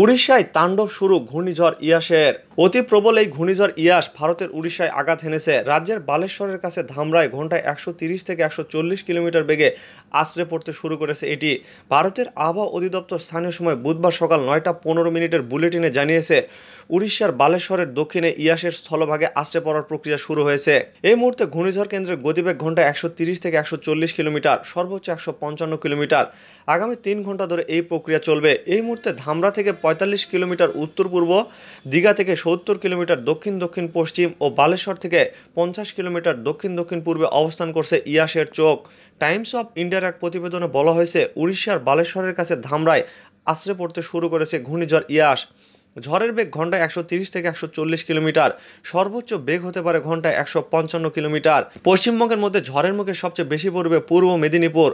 উড়িষ্যায় তাণ্ডব শুরু ঘূর্ণিঝড় ইয়াসের অতি প্রবল এই ঘূর্ণিঝড় ইয়াস ভারতের উড়িষ্যায় আঘাত হেনেছে রাজ্যের বালেশ্বরের কাছে ধামরায় ঘন্টায় একশো থেকে একশো কিলোমিটার বেগে আশ্রে পড়তে শুরু করেছে এটি ভারতের আবহাওয়া অধিদপ্তর স্থানীয় সময় বুধবার সকাল নয়টা পনেরো মিনিটের বুলেটিনে জানিয়েছে উড়িষ্যার বালেশ্বরের দক্ষিণে ইয়াসের স্থলভাগে আশ্রে পড়ার প্রক্রিয়া শুরু হয়েছে এই মুহূর্তে ঘূর্ণিঝড় কেন্দ্রের গতিবেগ ঘন্টায় একশো থেকে একশো কিলোমিটার সর্বোচ্চ একশো কিলোমিটার আগামী তিন ঘন্টা ধরে এই প্রক্রিয়া চলবে এই মুহূর্তে ধামরা থেকে পঁয়তাল্লিশ কিলোমিটার উত্তর পূর্ব দীঘা থেকে সত্তর কিলোমিটার দক্ষিণ দক্ষিণ পশ্চিম ও বালেশ্বর থেকে পঞ্চাশ কিলোমিটার দক্ষিণ দক্ষিণ পূর্বে অবস্থান করছে ইয়াসের চোখ টাইমস অফ ইন্ডিয়ার এক প্রতিবেদনে বলা হয়েছে উড়িষ্যার বালেশ্বরের কাছে ধামরায় আশ্রে পড়তে শুরু করেছে ঘূর্ণিঝড় ইয়াস ঝড়ের বেগ ঘন্টায় একশো থেকে একশো কিলোমিটার সর্বোচ্চ বেগ হতে পারে ঘন্টায় একশো কিলোমিটার পশ্চিমবঙ্গের মধ্যে ঝড়ের মুখে সবচেয়ে বেশি পড়বে পূর্ব মেদিনীপুর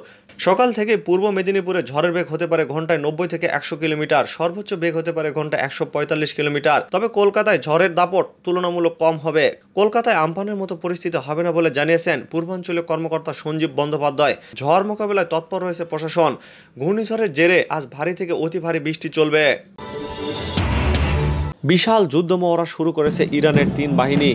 সকাল থেকে পূর্ব মেদিনীপুরে ঝড়ের বেগ হতে পারে ঘন্টায় নব্বই থেকে একশো কিলোমিটার সর্বোচ্চ বেগ হতে পারে ঘন্টায় একশো কিলোমিটার তবে কলকাতায় ঝড়ের দাপট তুলনামূলক কম হবে কলকাতায় আমফানের মতো পরিস্থিতি হবে না বলে জানিয়েছেন পূর্বাঞ্চলীয় কর্মকর্তা সঞ্জীব বন্দ্যোপাধ্যায় ঝড় মোকাবেলায় তৎপর রয়েছে প্রশাসন ঘূর্ণিঝড়ের জেরে আজ ভারী থেকে অতি ভারী বৃষ্টি চলবে বিশাল যুদ্ধ মহড়া শুরু করেছে ইরানের তিন বাহিনী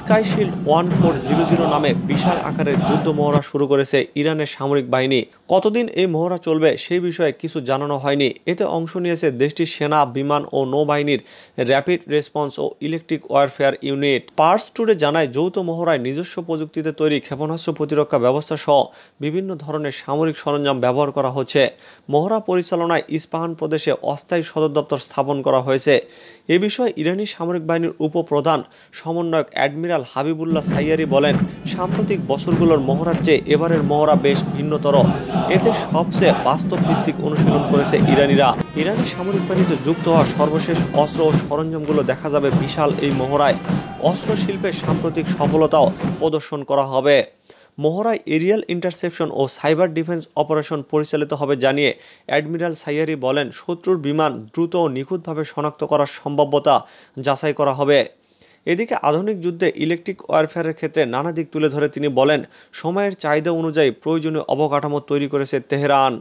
Skyshield one four zero zero নামে বিশাল আকারের যুদ্ধ মহড়া শুরু করেছে ইরানের সামরিক বাহিনী কতদিন এই মহড়া চলবে সেই বিষয়ে কিছু জানানো হয়নি এতে অংশ নিয়েছে দেশটির সেনা বিমান ও নৌবাহিনীর র্যাপিড রেসপন্স ও ইলেকট্রিক ওয়ারফেয়ার ইউনিট পার্স টুরে জানায় যৌথ মহড়ায় নিজস্ব প্রযুক্তিতে তৈরি ক্ষেপণাস্ত্র প্রতিরক্ষা ব্যবস্থা সহ বিভিন্ন ধরনের সামরিক সরঞ্জাম ব্যবহার করা হচ্ছে মহড়া পরিচালনায় ইস্পাহান প্রদেশে অস্থায়ী সদর দপ্তর স্থাপন করা হয়েছে এ বিষয়ে ইরানি সামরিক বাহিনীর উপপ্রধান সমন্বয়ক অ্যাড অ্যাডমিরাল হাবিবুল্লাহ সাইয়ারি বলেন সাম্প্রতিক বছরগুলোর মহড়ার চেয়ে এবারের মহড়া বেশ ভিন্নতর এতে সবচেয়ে বাস্তব ভিত্তিক অনুশীলন করেছে ইরানিরা ইরানি সামরিক বাণিজ্য যুক্ত হওয়া সর্বশেষ অস্ত্র ও সরঞ্জামগুলো দেখা যাবে বিশাল এই মহড়ায় অস্ত্র শিল্পের সাম্প্রতিক সফলতাও প্রদর্শন করা হবে মহড়ায় এরিয়াল ইন্টারসেপশন ও সাইবার ডিফেন্স অপারেশন পরিচালিত হবে জানিয়ে অ্যাডমিরাল সাইয়ারি বলেন শত্রুর বিমান দ্রুত ও নিখুঁতভাবে শনাক্ত করার সম্ভাব্যতা যাচাই করা হবে এদিকে আধুনিক যুদ্ধে ইলেকট্রিক ওয়ারফেয়ারের ক্ষেত্রে নানা দিক তুলে ধরে তিনি বলেন সময়ের চাহিদা অনুযায়ী প্রয়োজনীয় অবকাঠামো তৈরি করেছে তেহরান